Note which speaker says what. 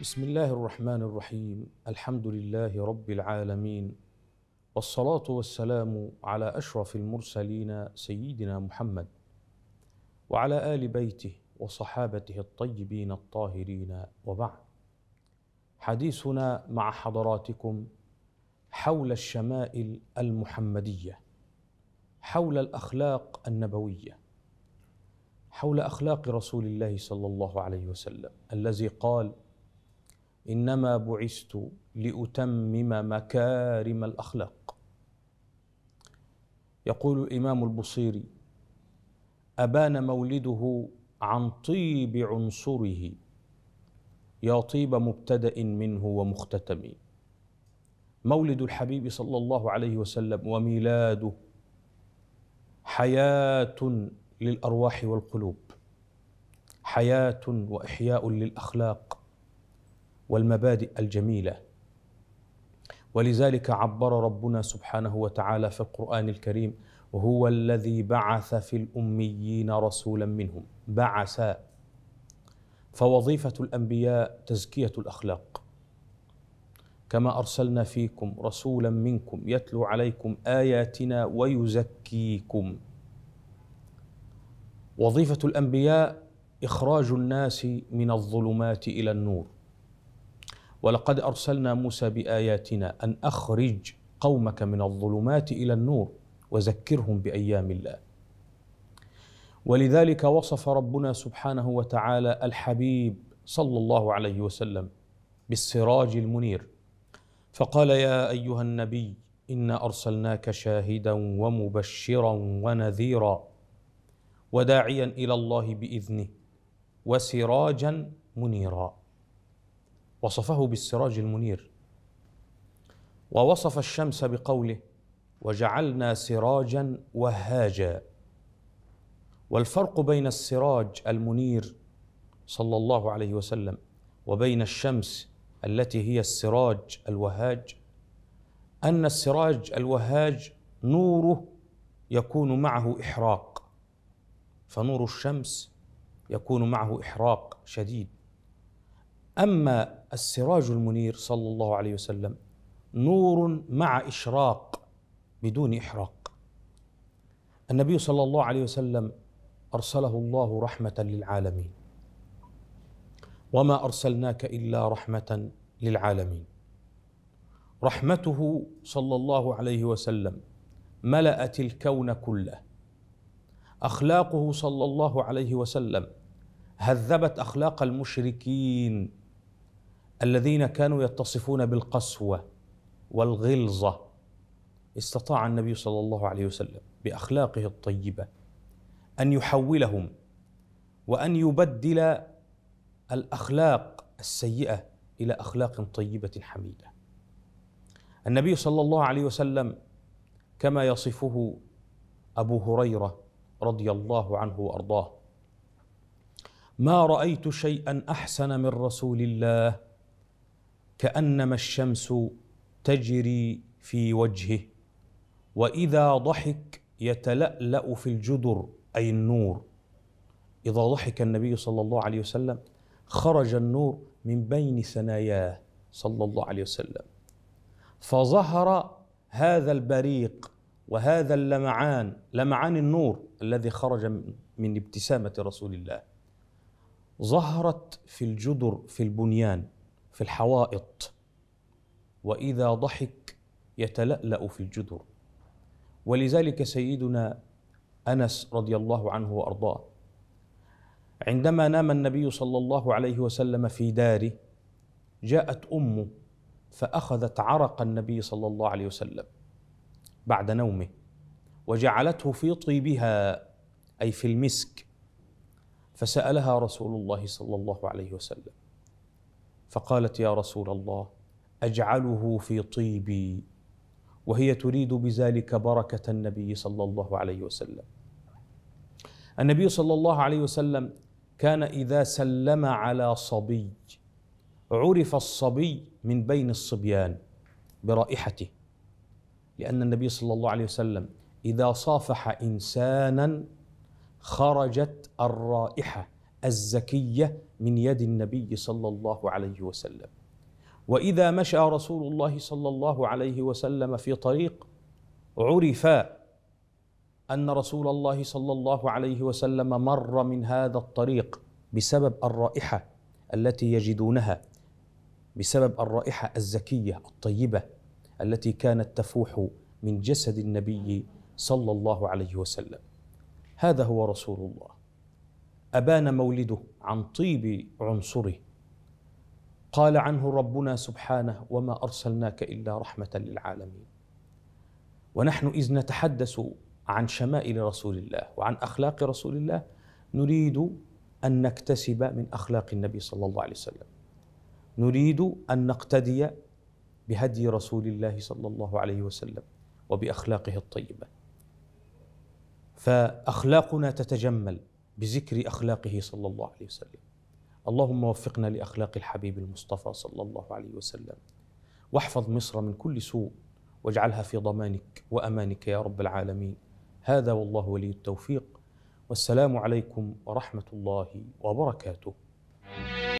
Speaker 1: بسم الله الرحمن الرحيم الحمد لله رب العالمين والصلاه والسلام على اشرف المرسلين سيدنا محمد وعلى ال بيته وصحابته الطيبين الطاهرين وبعد حديثنا مع حضراتكم حول الشمائل المحمديه حول الاخلاق النبويه حول اخلاق رسول الله صلى الله عليه وسلم الذي قال انما بعثت لاتمم مكارم الاخلاق يقول الامام البصيري ابان مولده عن طيب عنصره يا طيب مبتدا منه ومختتم مولد الحبيب صلى الله عليه وسلم وميلاده حياه للارواح والقلوب حياه واحياء للاخلاق والمبادئ الجميله ولذلك عبر ربنا سبحانه وتعالى في القران الكريم وهو الذي بعث في الاميين رسولا منهم بعث فوظيفه الانبياء تزكيه الاخلاق كما ارسلنا فيكم رسولا منكم يتلو عليكم اياتنا ويزكيكم وظيفه الانبياء اخراج الناس من الظلمات الى النور ولقد ارسلنا موسى باياتنا ان اخرج قومك من الظلمات الى النور وذكرهم بايام الله ولذلك وصف ربنا سبحانه وتعالى الحبيب صلى الله عليه وسلم بالسراج المنير فقال يا ايها النبي انا ارسلناك شاهدا ومبشرا ونذيرا وداعيا الى الله باذنه وسراجا منيرا وصفه بالسراج المنير ووصف الشمس بقوله وجعلنا سراجا وهاجا والفرق بين السراج المنير صلى الله عليه وسلم وبين الشمس التي هي السراج الوهاج ان السراج الوهاج نوره يكون معه احراق فنور الشمس يكون معه احراق شديد اما السراج المنير صلى الله عليه وسلم نور مع إشراق بدون إحراق النبي صلى الله عليه وسلم أرسله الله رحمة للعالمين وما أرسلناك إلا رحمة للعالمين رحمته صلى الله عليه وسلم ملأت الكون كله أخلاقه صلى الله عليه وسلم هذبت أخلاق المشركين الذين كانوا يتصفون بالقسوه والغلظه استطاع النبي صلى الله عليه وسلم باخلاقه الطيبه ان يحولهم وان يبدل الاخلاق السيئه الى اخلاق طيبه حميده النبي صلى الله عليه وسلم كما يصفه ابو هريره رضي الله عنه وارضاه ما رايت شيئا احسن من رسول الله كانما الشمس تجري في وجهه واذا ضحك يتلالا في الجدر اي النور اذا ضحك النبي صلى الله عليه وسلم خرج النور من بين ثناياه صلى الله عليه وسلم فظهر هذا البريق وهذا اللمعان لمعان النور الذي خرج من ابتسامه رسول الله ظهرت في الجدر في البنيان في الحوائط واذا ضحك يتلالا في الجدر ولذلك سيدنا انس رضي الله عنه وارضاه عندما نام النبي صلى الله عليه وسلم في داره جاءت امه فاخذت عرق النبي صلى الله عليه وسلم بعد نومه وجعلته في طيبها اي في المسك فسالها رسول الله صلى الله عليه وسلم فقالت يا رسول الله اجعله في طيبي وهي تريد بذلك بركه النبي صلى الله عليه وسلم النبي صلى الله عليه وسلم كان اذا سلم على صبي عرف الصبي من بين الصبيان برائحته لان النبي صلى الله عليه وسلم اذا صافح انسانا خرجت الرائحه الزكيه من يد النبي صلى الله عليه وسلم واذا مشى رسول الله صلى الله عليه وسلم في طريق عرف ان رسول الله صلى الله عليه وسلم مر من هذا الطريق بسبب الرائحه التي يجدونها بسبب الرائحه الزكيه الطيبه التي كانت تفوح من جسد النبي صلى الله عليه وسلم هذا هو رسول الله أبان مولده عن طيب عنصره قال عنه ربنا سبحانه وما أرسلناك إلا رحمة للعالمين ونحن إذ نتحدث عن شمائل رسول الله وعن أخلاق رسول الله نريد أن نكتسب من أخلاق النبي صلى الله عليه وسلم نريد أن نقتدي بهدي رسول الله صلى الله عليه وسلم وبأخلاقه الطيبة فأخلاقنا تتجمل بذكر اخلاقه صلى الله عليه وسلم اللهم وفقنا لاخلاق الحبيب المصطفى صلى الله عليه وسلم واحفظ مصر من كل سوء واجعلها في ضمانك وامانك يا رب العالمين هذا والله ولي التوفيق والسلام عليكم ورحمه الله وبركاته